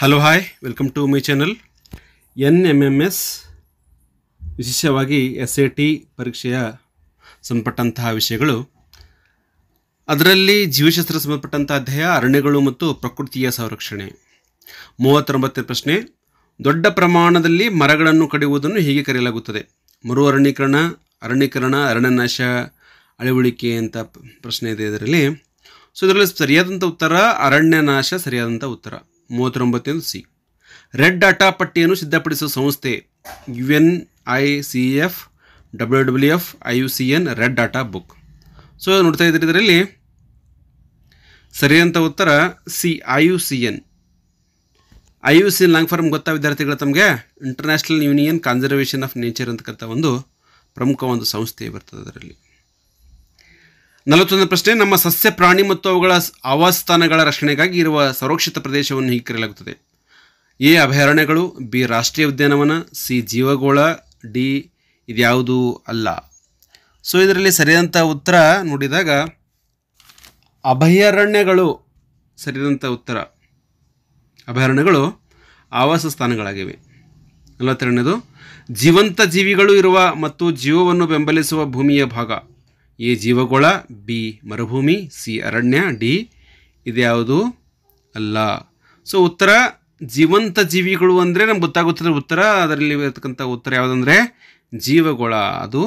hello hi welcome to my channel N M M S ವಿಶೇಷವಾಗಿ S A T ಪರೀಕ್ಷೆಯ ಸಂಬಂಧಪಟ್ಟಂತಹ ವಿಷಯಗಳು ಅದರಲ್ಲಿ ಜೀವಶಾಸ್ತ್ರ ಸಂಬಂಧಪಟ್ಟಂಥ ಅಧ್ಯಾಯ ಅರಣ್ಯಗಳು ಮತ್ತು ಪ್ರಕೃತಿಯ ಸಂರಕ್ಷಣೆ ಮೂವತ್ತೊಂಬತ್ತನೇ ಪ್ರಶ್ನೆ ದೊಡ್ಡ ಪ್ರಮಾಣದಲ್ಲಿ ಮರಗಳನ್ನು ಕಡಿಯುವುದನ್ನು ಹೀಗೆ ಕರೆಯಲಾಗುತ್ತದೆ ಮರು ಅರಣ್ಯೀಕರಣ ಅರಣ್ಯೀಕರಣ ಅರಣ್ಯನಾಶ ಅಳವಳಿಕೆ ಅಂತ ಪ್ರಶ್ನೆ ಇದೆ ಇದರಲ್ಲಿ ಸೊ ಇದರಲ್ಲಿ ಸರಿಯಾದಂಥ ಉತ್ತರ ಅರಣ್ಯನಾಶ ಸರಿಯಾದಂಥ ಉತ್ತರ ಮೂವತ್ತೊಂಬತ್ತೆಂದು ಸಿ ರೆಡ್ ಡಾಟಾ ಪಟ್ಟಿಯನ್ನು ಸಿದ್ಧಪಡಿಸುವ ಸಂಸ್ಥೆ U N I C F W W F I U C N red data book so ನೋಡ್ತಾ ಇದ್ದೀರಿ ಇದರಲ್ಲಿ ಸರಿಯಾದಂಥ ಉತ್ತರ C I U C N I U C N long form ಗೊತ್ತಾ ವಿದ್ಯಾರ್ಥಿಗಳು ತಮಗೆ International Union Conservation of Nature ಅಂತಕ್ಕಂಥ ಒಂದು ಪ್ರಮುಖ ಒಂದು ಸಂಸ್ಥೆ ಬರ್ತದೆ ಅದರಲ್ಲಿ ನಲವತ್ತೊಂದನೇ ಪ್ರಶ್ನೆ ನಮ್ಮ ಸಸ್ಯ ಪ್ರಾಣಿ ಮತ್ತು ಅವುಗಳ ಆವಾಸಸ್ಥಾನಗಳ ರಕ್ಷಣೆಗಾಗಿ ಇರುವ ಸಂರಕ್ಷಿತ ಪ್ರದೇಶವನ್ನು ಹೀಗೆ ಕರೆಯಲಾಗುತ್ತದೆ ಎ ಅಭಯಾರಣ್ಯಗಳು ಬಿ ರಾಷ್ಟ್ರೀಯ ಉದ್ಯಾನವನ ಸಿ ಜೀವಗೋಳ ಡಿ ಇದ್ಯಾವುದು ಅಲ್ಲ ಸೊ ಇದರಲ್ಲಿ ಸರಿಯಾದಂಥ ಉತ್ತರ ನೋಡಿದಾಗ ಅಭಯಾರಣ್ಯಗಳು ಸರಿಯಾದಂಥ ಉತ್ತರ ಅಭಯಾರಣ್ಯಗಳು ಆವಾಸ ಸ್ಥಾನಗಳಾಗಿವೆ ನಲವತ್ತೆರಡನೇದು ಜೀವಂತ ಜೀವಿಗಳು ಇರುವ ಮತ್ತು ಜೀವವನ್ನು ಬೆಂಬಲಿಸುವ ಭೂಮಿಯ ಭಾಗ ಎ ಜೀವಗೋಳ ಬಿ ಮರುಭೂಮಿ ಸಿ ಅರಣ್ಯ ಡಿ ಇದ್ಯಾವುದು ಅಲ್ಲ ಸೊ ಉತ್ತರ ಜೀವಂತ ಜೀವಿಗಳು ಅಂದರೆ ನಮ್ಗೆ ಗೊತ್ತಾಗುತ್ತದೆ ಉತ್ತರ ಅದರಲ್ಲಿ ಇರತಕ್ಕಂಥ ಉತ್ತರ ಯಾವುದಂದರೆ ಜೀವಗೋಳ ಅದು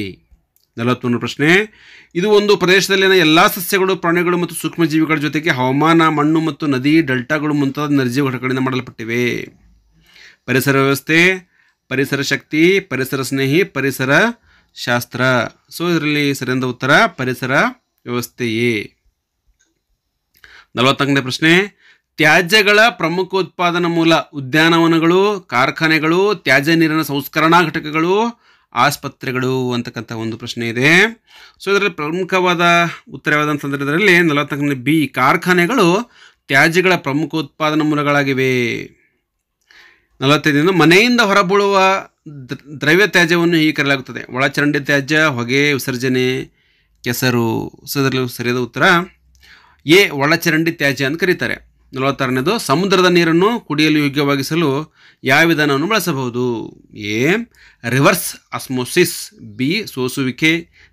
ಎ ನಲವತ್ತೊಂದು ಪ್ರಶ್ನೆ ಇದು ಒಂದು ಪ್ರದೇಶದಲ್ಲಿನ ಎಲ್ಲ ಸಸ್ಯಗಳು ಪ್ರಾಣಿಗಳು ಮತ್ತು ಸೂಕ್ಷ್ಮಜೀವಿಗಳ ಜೊತೆಗೆ ಹವಾಮಾನ ಮಣ್ಣು ಮತ್ತು ನದಿ ಡೆಲ್ಟಾಗಳು ಮುಂತಾದ ನಿರ್ಜೀವ ಘಟಕಗಳಿಂದ ಮಾಡಲ್ಪಟ್ಟಿವೆ ಪರಿಸರ ವ್ಯವಸ್ಥೆ ಪರಿಸರ ಶಕ್ತಿ ಪರಿಸರ ಸ್ನೇಹಿ ಪರಿಸರ ಶಾಸ್ತ್ರ ಸೊ ಇದರಲ್ಲಿ ಸರಿಯಾದ ಉತ್ತರ ಪರಿಸರ ವ್ಯವಸ್ಥೆಯೇ ನಲವತ್ತನೇ ಪ್ರಶ್ನೆ ತ್ಯಾಜ್ಯಗಳ ಪ್ರಮುಖ ಉತ್ಪಾದನಾ ಮೂಲ ಉದ್ಯಾನವನಗಳು ಕಾರ್ಖಾನೆಗಳು ತ್ಯಾಜ್ಯ ನೀರಿನ ಸಂಸ್ಕರಣಾ ಘಟಕಗಳು ಆಸ್ಪತ್ರೆಗಳು ಅಂತಕ್ಕಂಥ ಒಂದು ಪ್ರಶ್ನೆ ಇದೆ ಸೊ ಇದರಲ್ಲಿ ಪ್ರಮುಖವಾದ ಉತ್ತರ ಯಾವುದಂತಂದರೆ ಇದರಲ್ಲಿ ನಲವತ್ತನೇ ಬಿ ಕಾರ್ಖಾನೆಗಳು ತ್ಯಾಜ್ಯಗಳ ಪ್ರಮುಖ ಉತ್ಪಾದನಾ ಮೂಲಗಳಾಗಿವೆ ನಲವತ್ತೈದರಿಂದ ಮನೆಯಿಂದ ಹೊರಬೀಳುವ ದ್ರವ್ಯ ತ್ಯಾಜ್ಯವನ್ನು ಹೀಗೆ ಕರೆಯಲಾಗುತ್ತದೆ ಒಳಚರಂಡಿ ತ್ಯಾಜ್ಯ ಹೊಗೆ ವಿಸರ್ಜನೆ ಕೆಸರು ಸದರಲ್ಲಿ ಸರಿಯಾದ ಉತ್ತರ ಎ ಒಳಚರಂಡಿ ತ್ಯಾಜ್ಯ ಅಂತ ಕರೀತಾರೆ ನಲವತ್ತಾರನೇದು ಸಮುದ್ರದ ನೀರನ್ನು ಕುಡಿಯಲು ಯೋಗ್ಯವಾಗಿಸಲು ಯಾವ ವಿಧಾನವನ್ನು ಬಳಸಬಹುದು ಎ ರಿವರ್ಸ್ ಅಸ್ಮೋಸಿಸ್ ಬಿ ಸೋಸುವಿಕೆ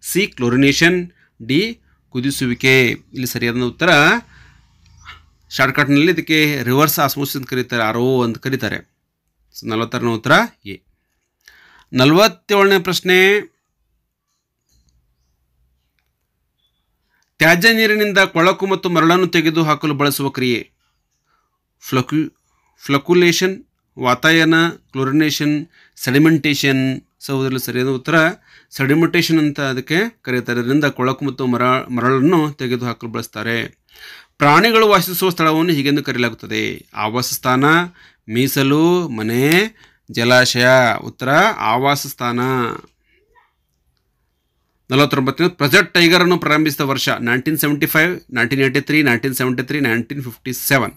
ಸಿ ಕ್ಲೋರಿನೇಷನ್ ಡಿ ಕುದಿಸುವಿಕೆ ಇಲ್ಲಿ ಸರಿಯಾದ ಉತ್ತರ ಶಾರ್ಟ್ಕಟ್ನಲ್ಲಿ ಇದಕ್ಕೆ ರಿವರ್ಸ್ ಆಸ್ಮೋಸಿಸ್ ಅಂತ ಕರೀತಾರೆ ಆರೋ ಅಂತ ಕರೀತಾರೆ ನಲವತ್ತಾರನೇ ಉತ್ತರ ಎ ನಲವತ್ತೇಳನೇ ಪ್ರಶ್ನೆ ತ್ಯಾಜ್ಯ ನೀರಿನಿಂದ ಕೊಳಕು ಮತ್ತು ಮರಳನ್ನು ತೆಗೆದು ಹಾಕಲು ಬಳಸುವ ಕ್ರಿಯೆ ಫ್ಲಕ್ಯು ಫ್ಲಕ್ಯುಲೇಷನ್ ವಾತಾಯನ ಕ್ಲೋರಿನೇಷನ್ ಸೆಡಿಮೆಂಟೇಷನ್ ಸಹೋದರಲ್ಲಿ ಸರಿಯಾದ ಉತ್ತರ ಸೆಡಿಮೆಂಟೇಷನ್ ಅಂತ ಅದಕ್ಕೆ ಕರೆಯುತ್ತಾರೆ ಇದರಿಂದ ಕೊಳಕು ಮತ್ತು ಮರ ಮರಳನ್ನು ತೆಗೆದುಹಾಕಲು ಬಳಸ್ತಾರೆ ಪ್ರಾಣಿಗಳು ವಾಸಿಸುವ ಸ್ಥಳವನ್ನು ಹೀಗೆಂದು ಕರೆಯಲಾಗುತ್ತದೆ ಆವಾಸ ಸ್ಥಾನ ಮೀಸಲು ಮನೆ ಜಲಾಶಯ ಉತ್ತರ ಆವಾಸಸ್ಥಾನ ನಲವತ್ತೊಂಬತ್ತನೇ ಪ್ರೆಸೆಂಟ್ ಟೈಗರ್ ಅನ್ನು ಪ್ರಾರಂಭಿಸಿದ ವರ್ಷ nineteen seventy five nineteen eighty three nineteen seventy three nineteen fifty seven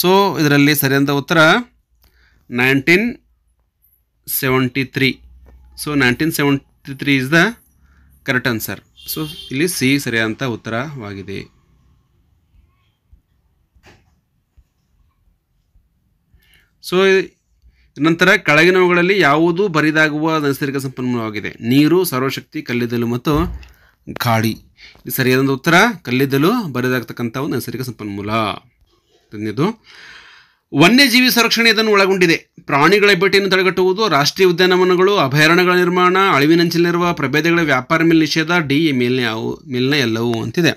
so ಇದರಲ್ಲಿ ಸರಿಯಾದ ಉತ್ತರ nineteen seventy three so nineteen seventy three is the correct answer so ಇಲ್ಲಿ ಸಿ ಸರಿಯಾದಂಥ ಉತ್ತರವಾಗಿದೆ ಸೊ ನಂತರ ಕೆಳಗಿನವುಗಳಲ್ಲಿ ಯಾವುದು ಬರಿದಾಗುವ ನೈಸರ್ಗಿಕ ಸಂಪನ್ಮೂಲವಾಗಿದೆ ನೀರು ಸರ್ವಶಕ್ತಿ ಕಲ್ಲಿದ್ದಲು ಮತ್ತು ಗಾಳಿ ಸರಿಯಾದ ಉತ್ತರ ಕಲ್ಲಿದ್ದಲು ಬರಿದಾಗತಕ್ಕಂಥ ಒಂದು ನೈಸರ್ಗಿಕ ಸಂಪನ್ಮೂಲ ಧನ್ಯದು ವನ್ಯಜೀವಿ ಸಂರಕ್ಷಣೆ ಇದನ್ನು ಒಳಗೊಂಡಿದೆ ಪ್ರಾಣಿಗಳ ಭೇಟಿಯನ್ನು ತಡೆಗಟ್ಟುವುದು ರಾಷ್ಟ್ರೀಯ ಉದ್ಯಾನವನಗಳು ಅಭಯಾರಣ್ಯಗಳ ನಿರ್ಮಾಣ ಅಳಿವಿನಂಚಿನಲ್ಲಿರುವ ಪ್ರಭೇದಗಳ ವ್ಯಾಪಾರ ಮೇಲೆ ನಿಷೇಧ ಡಿ ಮೇಲಿನ ಯಾವ ಮೇಲಿನ ಎಲ್ಲವೂ ಅಂತಿದೆ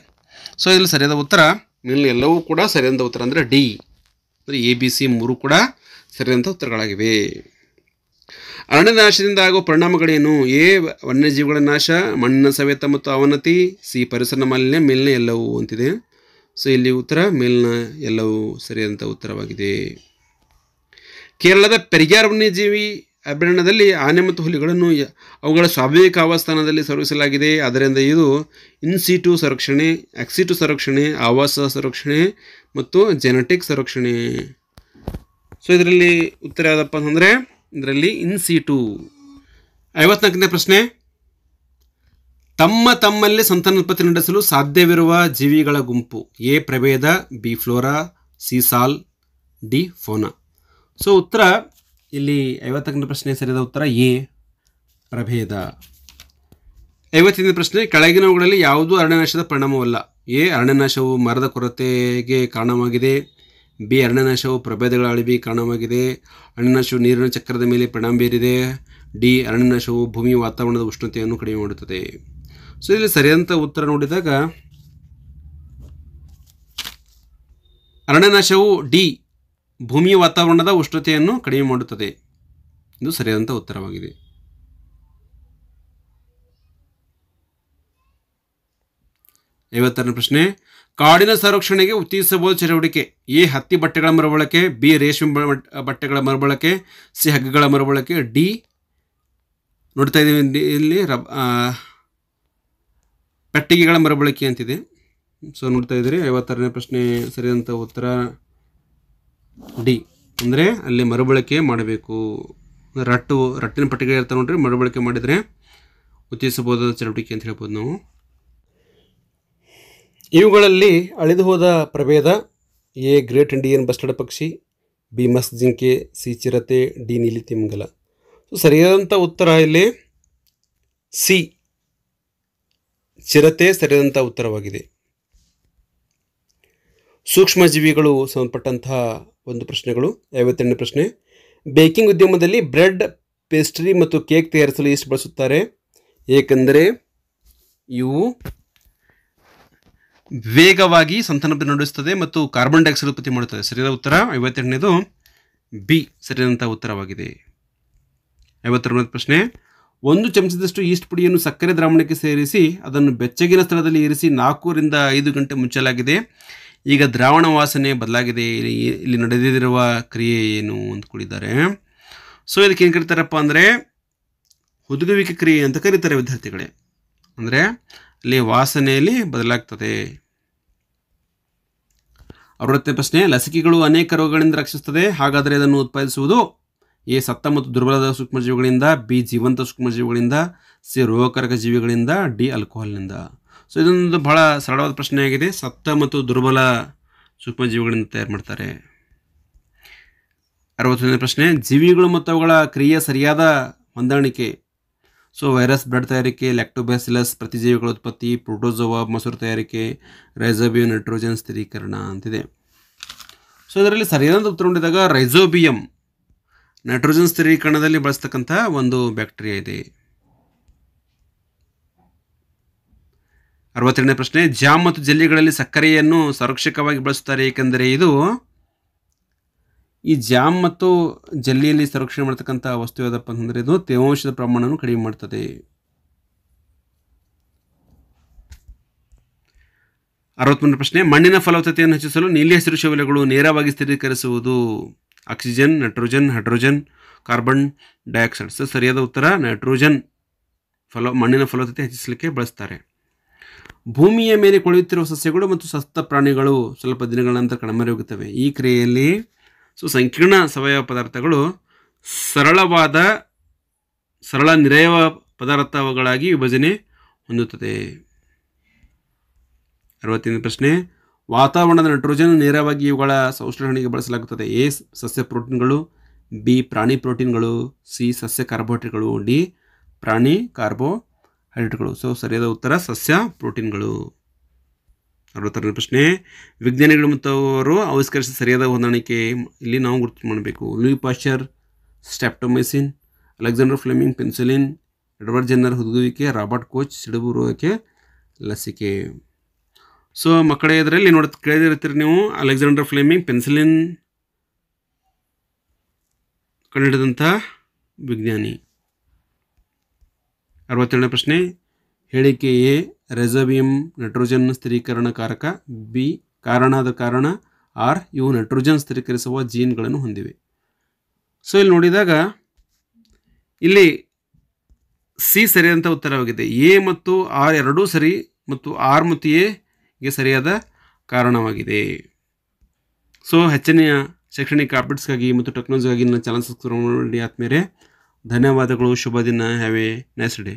ಸೊ ಇದರಲ್ಲಿ ಸರಿಯಾದ ಉತ್ತರ ಮೇಲಿನ ಎಲ್ಲವೂ ಕೂಡ ಸರಿಯಾದ ಉತ್ತರ ಅಂದರೆ ಡಿ ಅಂದರೆ ಎ ಬಿ ಸಿ ಮೂರು ಕೂಡ ಸರಿದಂಥ ಉತ್ತರಗಳಾಗಿವೆ ಅರಣ್ಯನಾಶದಿಂದ ಆಗುವ ಪರಿಣಾಮಗಳೇನು ಎ ವನ್ಯಜೀವಿಗಳ ನಾಶ ಮಣ್ಣಿನ ಸವೆತ ಮತ್ತು ಅವನತಿ ಸಿ ಪರಿಸರ ಮಾಲಿನ್ಯ ಮೇಲಿನ ಎಲ್ಲವೂ ಅಂತಿದೆ ಸೊ ಇಲ್ಲಿ ಉತ್ತರ ಮೇಲ್ನ ಎಲ್ಲವೂ ಸರಿಯಾದಂಥ ಉತ್ತರವಾಗಿದೆ ಕೇರಳದ ಪೆರಿಗಾರ್ ವನ್ಯಜೀವಿ ಅಭಯಾರಣ್ಯದಲ್ಲಿ ಆನೆ ಮತ್ತು ಹುಲಿಗಳನ್ನು ಅವುಗಳ ಸ್ವಾಭಾವಿಕ ಆವಾಸಸ್ಥಾನದಲ್ಲಿ ಸಂರಕ್ಷಿಸಲಾಗಿದೆ ಆದ್ದರಿಂದ ಇದು ಇನ್ಸಿಟು ಸಂರಕ್ಷಣೆ ಎಕ್ಸಿಟು ಸಂರಕ್ಷಣೆ ಆವಾಸ ಸಂರಕ್ಷಣೆ ಮತ್ತು ಜೆನೆಟಿಕ್ ಸಂರಕ್ಷಣೆ ಸೊ ಇದರಲ್ಲಿ ಉತ್ತರ ಯಾವುದಪ್ಪ ಅಂತಂದರೆ ಇದರಲ್ಲಿ ಇನ್ ಸಿ ಟು ಐವತ್ನಾಲ್ಕನೇ ಪ್ರಶ್ನೆ ತಮ್ಮ ತಮ್ಮಲ್ಲಿ ಸಂತಾನೋತ್ಪತ್ತಿ ನಡೆಸಲು ಸಾಧ್ಯವಿರುವ ಜೀವಿಗಳ ಗುಂಪು ಎ ಪ್ರಭೇದ ಬಿ ಫ್ಲೋರಾ ಸಿ ಸಾಲ್ ಡಿ ಫೋನಾ ಸೊ ಉತ್ತರ ಇಲ್ಲಿ ಐವತ್ತನೇ ಪ್ರಶ್ನೆ ಸರಿಯಾದ ಉತ್ತರ ಎ ಪ್ರಭೇದ ಐವತ್ತೈದನೇ ಪ್ರಶ್ನೆ ಕೆಳಗಿನವುಗಳಲ್ಲಿ ಯಾವುದೂ ಅರಣ್ಯನಾಶದ ಪರಿಣಾಮವಲ್ಲ ಎ ಅರಣ್ಯನಾಶವು ಮರದ ಕೊರತೆಗೆ ಕಾರಣವಾಗಿದೆ ಬಿ ನಾಶವು ಪ್ರಭೇದಗಳ ಅಳಿವಿ ಕಾರಣವಾಗಿದೆ ಅರಣ್ಯನಾಶವು ನೀರಿನ ಚಕ್ರದ ಮೇಲೆ ಪರಿಣಾಮ ಬೀರಿದೆ ಡಿ ನಾಶವು ಭೂಮಿ ವಾತಾವರಣದ ಉಷ್ಣತೆಯನ್ನು ಕಡಿಮೆ ಮಾಡುತ್ತದೆ ಸೊ ಇಲ್ಲಿ ಸರಿಯಾದಂಥ ಉತ್ತರ ನೋಡಿದಾಗ ಅರಣ್ಯನಾಶವು ಡಿ ಭೂಮಿಯ ವಾತಾವರಣದ ಉಷ್ಣತೆಯನ್ನು ಕಡಿಮೆ ಮಾಡುತ್ತದೆ ಇದು ಸರಿಯಾದಂಥ ಉತ್ತರವಾಗಿದೆ ಐವತ್ತಾರನೇ ಪ್ರಶ್ನೆ ಕಾಡಿನ ಸಂರಕ್ಷಣೆಗೆ ಉತ್ತೇಜಿಸಬಹುದು ಚಟುವಟಿಕೆ ಎ ಹತ್ತಿ ಬಟ್ಟೆಗಳ ಮರುಬಳಕೆ ಬಿ ರೇಷ್ಮೆ ಬಟ್ಟೆಗಳ ಮರುಬಳಕೆ ಸಿ ಹಗ್ಗಗಳ ಮರುಬಳಕೆ ಡಿ ನೋಡ್ತಾ ಇದ್ದೀವಿ ಇಲ್ಲಿ ರಬ್ ಪೆಟ್ಟಿಗೆಗಳ ಮರುಬಳಕೆ ಅಂತಿದೆ ಸೊ ನೋಡ್ತಾ ಇದ್ದೀರಿ ಐವತ್ತಾರನೇ ಪ್ರಶ್ನೆ ಸರಿಯಾದಂಥ ಉತ್ತರ ಡಿ ಅಂದರೆ ಅಲ್ಲಿ ಮರುಬಳಕೆ ಮಾಡಬೇಕು ರಟ್ಟು ರಟ್ಟಿನ ಪಟ್ಟಿಗೆ ಇರ್ತಾವೆ ನೋಡ್ರಿ ಮರುಬಳಕೆ ಮಾಡಿದರೆ ಉತ್ತೇಜಿಸಬಹುದಾದ ಚಟುವಟಿಕೆ ಅಂತ ಹೇಳ್ಬೋದು ನಾವು ಇವುಗಳಲ್ಲಿ ಹೋದ ಪ್ರಭೇದ ಎ ಗ್ರೇಟ್ ಇಂಡಿಯನ್ ಬಸ್ಟರ್ಡ್ ಪಕ್ಷಿ ಬಿ ಮಸ್ ಜಿಂಕೆ ಸಿ ಚಿರತೆ ಡಿ ನೀಲಿ ತಿಮಿಂಗಲ ಸೊ ಸರಿಯಾದಂಥ ಉತ್ತರ ಇಲ್ಲಿ ಸಿ ಚಿರತೆ ಸರಿಯಾದಂಥ ಉತ್ತರವಾಗಿದೆ ಸೂಕ್ಷ್ಮಜೀವಿಗಳು ಸಂಬಂಧಪಟ್ಟಂತಹ ಒಂದು ಪ್ರಶ್ನೆಗಳು ಐವತ್ತೆರಡನೇ ಪ್ರಶ್ನೆ ಬೇಕಿಂಗ್ ಉದ್ಯಮದಲ್ಲಿ ಬ್ರೆಡ್ ಪೇಸ್ಟ್ರಿ ಮತ್ತು ಕೇಕ್ ತಯಾರಿಸಲು ಎಷ್ಟು ಬಳಸುತ್ತಾರೆ ಏಕೆಂದರೆ ಇವು ವೇಗವಾಗಿ ಸಂತಾನೋತ್ಪತ್ತಿ ನಡೆಸುತ್ತದೆ ಮತ್ತು ಕಾರ್ಬನ್ ಡೈಆಕ್ಸೈಡ್ ಉತ್ಪತ್ತಿ ಮಾಡುತ್ತದೆ ಸರಿಯಾದ ಉತ್ತರ ಐವತ್ತೆಂಟನೇದು ಬಿ ಸರಿಯಾದಂಥ ಉತ್ತರವಾಗಿದೆ ಐವತ್ತೆರಡನೇ ಪ್ರಶ್ನೆ ಒಂದು ಚಮಚದಷ್ಟು ಈಸ್ಟ್ ಪುಡಿಯನ್ನು ಸಕ್ಕರೆ ದ್ರಾವಣಕ್ಕೆ ಸೇರಿಸಿ ಅದನ್ನು ಬೆಚ್ಚಗಿನ ಸ್ಥಳದಲ್ಲಿ ಇರಿಸಿ ನಾಲ್ಕೂರಿಂದ ಐದು ಗಂಟೆ ಮುಚ್ಚಲಾಗಿದೆ ಈಗ ದ್ರಾವಣ ವಾಸನೆ ಬದಲಾಗಿದೆ ಇಲ್ಲಿ ಇಲ್ಲಿ ನಡೆದಿರುವ ಕ್ರಿಯೆ ಏನು ಅಂದ್ಕೊಂಡಿದ್ದಾರೆ ಸೊ ಇದಕ್ಕೆ ಏನು ಕರೀತಾರಪ್ಪ ಅಂದರೆ ಹುದುಗುವಿಕೆ ಕ್ರಿಯೆ ಅಂತ ಕರೀತಾರೆ ವಿದ್ಯಾರ್ಥಿಗಳೇ ಅಂದರೆ ಇಲ್ಲಿ ವಾಸನೆಯಲ್ಲಿ ಬದಲಾಗ್ತದೆ ಅವೃತ್ತಿ ಪ್ರಶ್ನೆ ಲಸಿಕೆಗಳು ಅನೇಕ ರೋಗಗಳಿಂದ ರಕ್ಷಿಸುತ್ತದೆ ಹಾಗಾದರೆ ಇದನ್ನು ಉತ್ಪಾದಿಸುವುದು ಎ ಸತ್ತ ಮತ್ತು ದುರ್ಬಲದ ಸೂಕ್ಷ್ಮಜೀವಿಗಳಿಂದ ಬಿ ಜೀವಂತ ಸೂಕ್ಷ್ಮಜೀವಿಗಳಿಂದ ಸಿ ರೋಗಕಾರಕ ಜೀವಿಗಳಿಂದ ಡಿ ಅಲ್ಕೋಹಾಲ್ನಿಂದ ಸೊ ಇದೊಂದು ಬಹಳ ಸರಳವಾದ ಪ್ರಶ್ನೆಯಾಗಿದೆ ಸತ್ತ ಮತ್ತು ದುರ್ಬಲ ಸೂಕ್ಷ್ಮಜೀವಿಗಳಿಂದ ತಯಾರು ಮಾಡ್ತಾರೆ ಅರವತ್ತೊಂದನೇ ಪ್ರಶ್ನೆ ಜೀವಿಗಳು ಮತ್ತು ಅವುಗಳ ಕ್ರಿಯೆ ಸರಿಯಾದ ಹೊಂದಾಣಿಕೆ ಸೊ ವೈರಸ್ ಬ್ಲಡ್ ತಯಾರಿಕೆ ಲ್ಯಾಕ್ಟೋಬ್ಯಾಸಿಲಸ್ ಪ್ರತಿಜೀವಿಗಳ ಉತ್ಪತ್ತಿ ಪ್ರೋಟೋಜೋವಾ ಮೊಸರು ತಯಾರಿಕೆ ರೈಸೋಬಿಯೋ ನೈಟ್ರೋಜನ್ ಸ್ಥಿರೀಕರಣ ಅಂತಿದೆ ಸೊ ಇದರಲ್ಲಿ ಸರಿಯಾದ ಉತ್ತರ ನೋಡಿದಾಗ ರೈಸೋಬಿಯಂ ನೈಟ್ರೋಜನ್ ಸ್ಥಿರೀಕರಣದಲ್ಲಿ ಬಳಸ್ತಕ್ಕಂಥ ಒಂದು ಬ್ಯಾಕ್ಟೀರಿಯಾ ಇದೆ ಅರವತ್ತೆರಡನೇ ಪ್ರಶ್ನೆ ಜಾಮ್ ಮತ್ತು ಜಲ್ಲಿಗಳಲ್ಲಿ ಸಕ್ಕರೆಯನ್ನು ಸಂರಕ್ಷಕವಾಗಿ ಬಳಸುತ್ತಾರೆ ಏಕೆಂದರೆ ಇದು ಈ ಜಾಮ್ ಮತ್ತು ಜಲ್ಲಿಯಲ್ಲಿ ಸಂರಕ್ಷಣೆ ಮಾಡ್ತಕ್ಕಂಥ ವಸ್ತು ಯಾವುದಪ್ಪ ಅಂತಂದರೆ ಇದು ತೇವಾಂಶದ ಪ್ರಮಾಣವನ್ನು ಕಡಿಮೆ ಮಾಡ್ತದೆ ಅರವತ್ತೊಂದರ ಪ್ರಶ್ನೆ ಮಣ್ಣಿನ ಫಲವತ್ತತೆಯನ್ನು ಹೆಚ್ಚಿಸಲು ನೀಲಿ ಹಸಿರು ಶವಲೆಗಳು ನೇರವಾಗಿ ಸ್ಥಿರೀಕರಿಸುವುದು oxygen nitrogen hydrogen carbon dioxide so ಸರಿಯಾದ ಉತ್ತರ ನೈಟ್ರೋಜನ್ ಫಲ ಮಣ್ಣಿನ ಫಲವತ್ತತೆ ಹೆಚ್ಚಿಸಲಿಕ್ಕೆ ಬಳಸ್ತಾರೆ ಭೂಮಿಯ ಮೇಲೆ ಕೊಳೆಯುತ್ತಿರುವ ಸಸ್ಯಗಳು ಮತ್ತು ಸಸ್ತ ಪ್ರಾಣಿಗಳು ಸ್ವಲ್ಪ ದಿನಗಳ ನಂತರ ಕಣಮರೆ ಹೋಗುತ್ತವೆ ಈ ಕ್ರಿಯೆಯಲ್ಲಿ ಸೊ ಸಂಕೀರ್ಣ ಸಾವಯವ ಪದಾರ್ಥಗಳು ಸರಳವಾದ ಸರಳ ನಿರಯವ ಪದಾರ್ಥಗಳಾಗಿ ವಿಭಜನೆ ಹೊಂದುತ್ತದೆ ಅರವತ್ತೈದನೇ ಪ್ರಶ್ನೆ ವಾತಾವರಣದ ನೈಟ್ರೋಜನ್ ನೇರವಾಗಿ ಇವುಗಳ ಸಂಶ್ಲೇಷಣೆಗೆ ಬಳಸಲಾಗುತ್ತದೆ ಎ ಸಸ್ಯ ಪ್ರೋಟೀನ್ಗಳು ಬಿ ಪ್ರಾಣಿ ಪ್ರೋಟೀನ್ಗಳು ಸಿ ಸಸ್ಯ ಕಾರ್ಬೋಹೈಡ್ರೇಟ್ಗಳು ಡಿ ಪ್ರಾಣಿ ಕಾರ್ಬೋಹೈಡ್ರೇಟ್ಗಳು ಸೊ ಸರಿಯಾದ ಉತ್ತರ ಸಸ್ಯ ಪ್ರೋಟೀನ್ಗಳು ಅರವತ್ತಾರನೇ ಪ್ರಶ್ನೆ ವಿಜ್ಞಾನಿಗಳು ಮತ್ತು ಅವರು ಆವಿಷ್ಕರಿಸಿದ ಸರಿಯಾದ ಹೊಂದಾಣಿಕೆ ಇಲ್ಲಿ ನಾವು ಗುರುತು ಮಾಡಬೇಕು Louis Pasteur streptomycin Alexander Fleming penicillin Edward Jenner ಹುದುಗುವಿಕೆ ರಾಬರ್ಟ್ ಕೋಚ್ ರೋಗಕ್ಕೆ ಲಸಿಕೆ ಸೊ ಮಕ್ಕಳೇ ಇದರಲ್ಲಿ ನೋಡ ಕೇಳಿದಿರ್ತೀರಿ ನೀವು ಅಲೆಕ್ಸಾಂಡರ್ ಫ್ಲೆಮಿಂಗ್ ಪೆನ್ಸಿಲಿನ್ ಕಂಡುಹಿಡಿದಂಥ ವಿಜ್ಞಾನಿ ಅರವತ್ತೆರಡನೇ ಪ್ರಶ್ನೆ ಹೇಳಿಕೆ ಎ ರೆಸಬಿಯಂ ನೈಟ್ರೋಜನ್ ಸ್ಥಿರೀಕರಣ ಕಾರಕ ಬಿ ಕಾರಣದ ಕಾರಣ ಆರ್ ಇವು ನೈಟ್ರೋಜನ್ ಸ್ಥಿರೀಕರಿಸುವ ಜೀನ್ಗಳನ್ನು ಹೊಂದಿವೆ ಸೊ ಇಲ್ಲಿ ನೋಡಿದಾಗ ಇಲ್ಲಿ ಸಿ ಸರಿಯಾದಂಥ ಉತ್ತರವಾಗಿದೆ ಎ ಮತ್ತು ಆರ್ ಎರಡೂ ಸರಿ ಮತ್ತು ಆರ್ ಮತ್ತು ಎಗೆ ಸರಿಯಾದ ಕಾರಣವಾಗಿದೆ ಸೊ ಹೆಚ್ಚಿನ ಶೈಕ್ಷಣಿಕ ಅಪ್ಡೇಟ್ಸ್ಗಾಗಿ ಮತ್ತು ಟೆಕ್ನಾಲಜಿಗಾಗಿ ನನ್ನ ಚಾನಲ್ ಸಬ್ಸ್ಕ್ರೈಬ್ ಮಾಡಿ ಆದ್ಮೇಲೆ ಧನ್ಯವಾದಗಳು ಶುಭ ದಿನ ಹ್ಯಾವ್ ಎ ನೈಸ್ ಡೇ